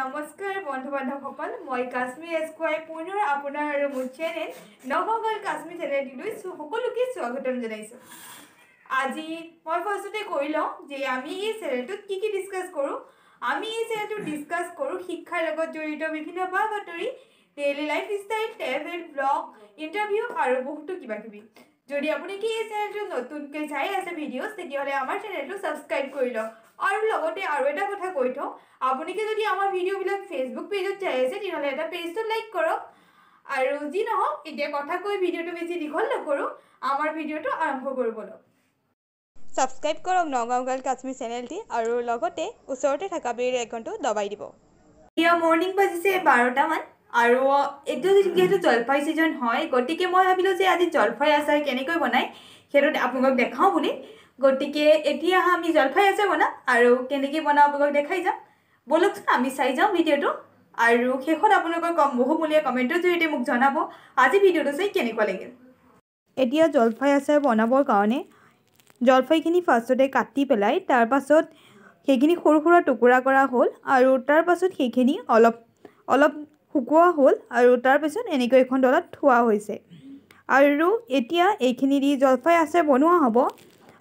নমস্কাৰ বন্ধু বান্ধৱসকল মই কাশ্মীৰ এছ কোৱাই পুনৰ আপোনাৰ আৰু মোৰ চেনেল নৱগল কাশ্মীৰ চেনেলটিলৈ সকলোকে স্বাগতম জনাইছোঁ আজি মই ফাৰ্ষ্টতে কৈ লওঁ যে আমি এই চেনেলটোত কি কি ডিছকাছ কৰোঁ আমি এই চেনেলটো ডিছকাছ কৰোঁ শিক্ষাৰ লগত জড়িত বিভিন্ন বা বাতৰি daily lifestyle travel blog interview আৰু বহুতো কিবাকিবি যদি আপুনি কি এই চেনেলটো নতুনকৈ চাই আছে ভিডিঅ' তেতিয়াহ'লে আমাৰ চেনেলটো ছাবস্ক্ৰাইব কৰি লওক আৰু লগতে আৰু এটা কথা কৈ থওঁ আপোনালোকে যদি আমাৰ ভিডিঅ'বিলাক ফেচবুক পেজত চাই আছে তেনেহ'লে এটা পেজটো লাইক কৰক আৰু যি নহওক এতিয়া কথা কৈ ভিডিঅ'টো বেছি দীঘল নকৰোঁ আমাৰ ভিডিঅ'টো আৰম্ভ কৰিব লওক ছাবস্ক্ৰাইব কৰক নগাঁও গাৰ্ল কাশ্মীৰ চেনেলটি আৰু লগতে ওচৰতে থকা বেল আইকনটো দবাই দিব এতিয়া মৰ্ণিং বাজিছে বাৰটামান আৰু এইটো যিহেতু জলফাই ছিজন হয় গতিকে মই ভাবিলোঁ যে আজি জলফাই আচাৰ কেনেকৈ বনায় সেইটো আপোনালোকক দেখাওঁ বুলি গতিকে এতিয়া আমি জলফাই আছে বনাম আৰু কেনেকৈ বনাওঁ আপোনালোকক দেখাই যাম বলকচোন আমি চাই যাওঁ ভিডিঅ'টো আৰু শেষত আপোনালোকৰ কম বহুমূলীয়া কমেণ্টৰ জৰিয়তে মোক জনাব আজি ভিডিঅ'টো চাই কেনেকুৱা লাগিল এতিয়া জলফাই আছে বনাবৰ কাৰণে জলফাইখিনি ফাৰ্ষ্টতে কাটি পেলাই তাৰপাছত সেইখিনি সৰু সুৰা টুকুৰা কৰা হ'ল আৰু তাৰপাছত সেইখিনি অলপ অলপ শুকোৱা হ'ল আৰু তাৰপিছত এনেকৈ এখন তলত থোৱা হৈছে আৰু এতিয়া এইখিনি দি জলফাই আছে বনোৱা হ'ব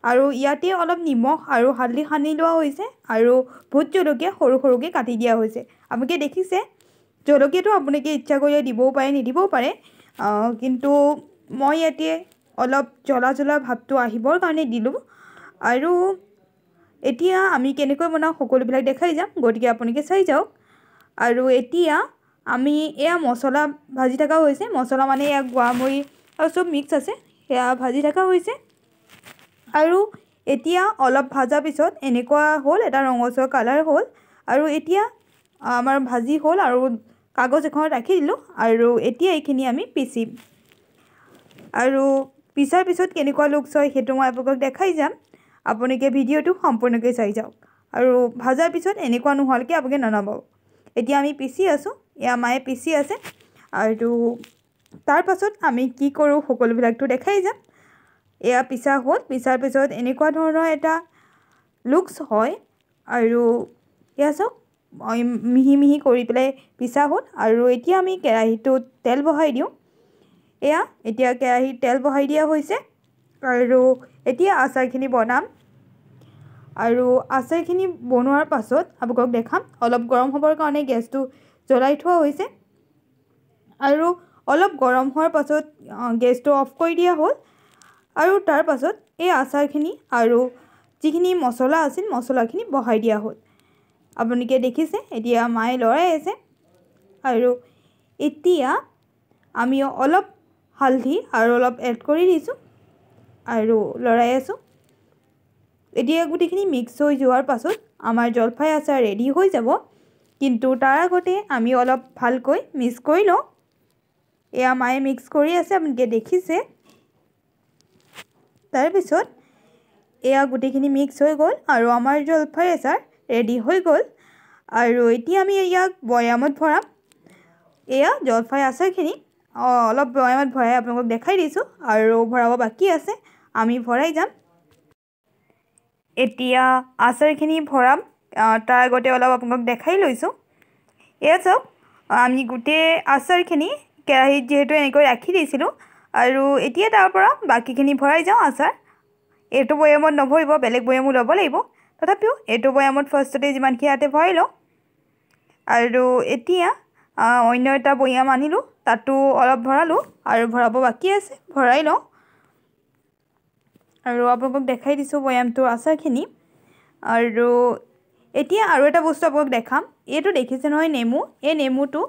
আৰু ইয়াতে অলপ নিমখ আৰু হালধি সানি লোৱা হৈছে আৰু ভোট জলকীয়া সৰু সৰুকৈ কাটি দিয়া হৈছে আপোনালোকে দেখিছে জলকীয়াটো আপোনালোকে ইচ্ছা কৰি দিবও পাৰে নিদিবও পাৰে কিন্তু মই ইয়াতে অলপ জ্বলা জ্বলা ভাৱটো আহিবৰ কাৰণে দিলোঁ আৰু এতিয়া আমি কেনেকৈ বনাওঁ সকলোবিলাক দেখাই যাম গতিকে আপোনালোকে চাই যাওক আৰু এতিয়া আমি এয়া মছলা ভাজি থকা হৈছে মছলা মানে এয়া গুৱামৰি আৰু চব মিক্স আছে সেয়া ভাজি থকা হৈছে আৰু এতিয়া অলপ ভজা পিছত এনেকুৱা হ'ল এটা ৰঙচুৱা কালাৰ হ'ল আৰু এতিয়া আমাৰ ভাজি হ'ল আৰু কাগজ এখনত ৰাখি দিলোঁ আৰু এতিয়া এইখিনি আমি পিচিম আৰু পিচাৰ পিছত কেনেকুৱা লুকছ হয় সেইটো মই আপোনালোকক দেখাই যাম আপোনালোকে ভিডিঅ'টো সম্পূৰ্ণকৈ চাই যাওক আৰু ভাজাৰ পিছত এনেকুৱা নোহোৱালৈকে আপোনালোকে ননাব এতিয়া আমি পিচি আছোঁ এয়া মায়ে পিচি আছে আৰু তাৰপাছত আমি কি কৰোঁ সকলোবিলাকটো দেখাই যাম এয়া পিছা হ'ল পিছাৰ পিছত এনেকুৱা ধৰণৰ এটা লুকছ হয় আৰু এয়া চাওক মিহি মিহি কৰি পেলাই পিছা হ'ল আৰু এতিয়া আমি কেৰাহীটোত তেল বহাই দিওঁ এয়া এতিয়া কেৰাহীত তেল বহাই দিয়া হৈছে আৰু এতিয়া আচাৰখিনি বনাম আৰু আচাৰখিনি বনোৱাৰ পাছত আপোনালোকক দেখাম অলপ গৰম হ'বৰ কাৰণে গেছটো জ্বলাই থোৱা হৈছে আৰু অলপ গৰম হোৱাৰ পাছত গেছটো অফ কৰি দিয়া হ'ল আৰু তাৰ পাছত এই আচাৰখিনি আৰু যিখিনি মছলা আছিল মছলাখিনি বহাই দিয়া হ'ল আপোনালোকে দেখিছে এতিয়া মায়ে লৰাই আছে আৰু এতিয়া আমি অলপ হালধি আৰু অলপ এড কৰি দিছোঁ আৰু লৰাই আছোঁ এতিয়া গোটেইখিনি মিক্স হৈ যোৱাৰ পাছত আমাৰ জলফাই আচাৰ ৰেডি হৈ যাব কিন্তু তাৰ আগতে আমি অলপ ভালকৈ মিক্স কৰি লওঁ এয়া মায়ে মিক্স কৰি আছে আপোনালোকে দেখিছে তাৰপিছত এয়া গোটেইখিনি মিক্স হৈ গ'ল আৰু আমাৰ জলফাই আচাৰ ৰেডি হৈ গ'ল আৰু এতিয়া আমি ইয়াক বৈয়ামত ভৰাম এয়া জলফাই আচাৰখিনি অলপ বৈয়ামত ভৰাই আপোনালোকক দেখাই দিছোঁ আৰু ভৰাব বাকী আছে আমি ভৰাই যাম এতিয়া আচাৰখিনি ভৰাম তাৰ আগতে অলপ আপোনালোকক দেখাই লৈছোঁ এয়া চাওক আমি গোটেই আচাৰখিনি কেৰাহীত যিহেতু এনেকৈ ৰাখি দিছিলোঁ আৰু এতিয়া তাৰ পৰা বাকীখিনি ভৰাই যাওঁ আচাৰ এইটো বৈয়ামত নভৰিব বেলেগ বৈয়ামো ল'ব লাগিব তথাপিও এইটো বৈয়ামত ফাৰ্ষ্টতে যিমানখিনি ইয়াতে ভৰাই লওঁ আৰু এতিয়া অন্য এটা বৈয়াম আনিলোঁ তাতো অলপ ভৰালোঁ আৰু ভৰাব বাকী আছে ভৰাই লওঁ আৰু আপোনালোকক দেখাই দিছোঁ বৈয়ামটোৰ আচাৰখিনি আৰু এতিয়া আৰু এটা বস্তু আপোনাক দেখাম এইটো দেখিছে নহয় নেমু এই নেমুটো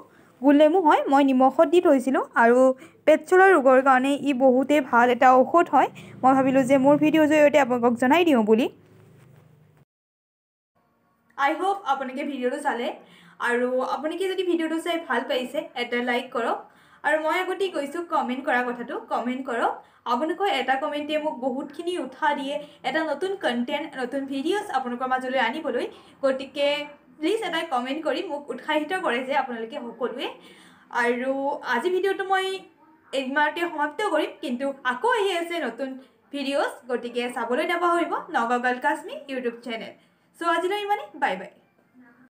গোল নেমু হয় মই নিমখত দি থৈছিলোঁ আৰু পেট পেটচলৰ ৰোগৰ কাৰণে ই বহুতেই ভাল এটা ঔষধ হয় মই ভাবিলোঁ যে মোৰ ভিডিঅ'ৰ জৰিয়তে আপোনালোকক জনাই দিওঁ বুলি আই হোপ আপোনালোকে ভিডিঅ'টো চালে আৰু আপোনালোকে যদি ভিডিঅ'টো চাই ভাল পাইছে এটা লাইক কৰক আৰু মই আগতেই কৈছোঁ কমেণ্ট কৰা কথাটো কমেণ্ট কৰক আপোনালোকৰ এটা কমেণ্টে মোক বহুতখিনি উৎসাহ দিয়ে এটা নতুন কণ্টেণ্ট নতুন ভিডিঅ'ছ আপোনালোকৰ মাজলৈ আনিবলৈ গতিকে প্লিজ এটা কমেণ্ট কৰি মোক উৎসাহিত কৰে যে আপোনালোকে সকলোৱে আৰু আজি ভিডিঅ'টো মই ইমানতে সমাপ্ত কৰিম কিন্তু আকৌ আহি আছে নতুন ভিডিঅ'জ গতিকে চাবলৈ নাপাহৰিব নগগল কাশ্মীৰ ইউটিউব চেনেল চ' আজিলৈ ইমানেই বাই বাই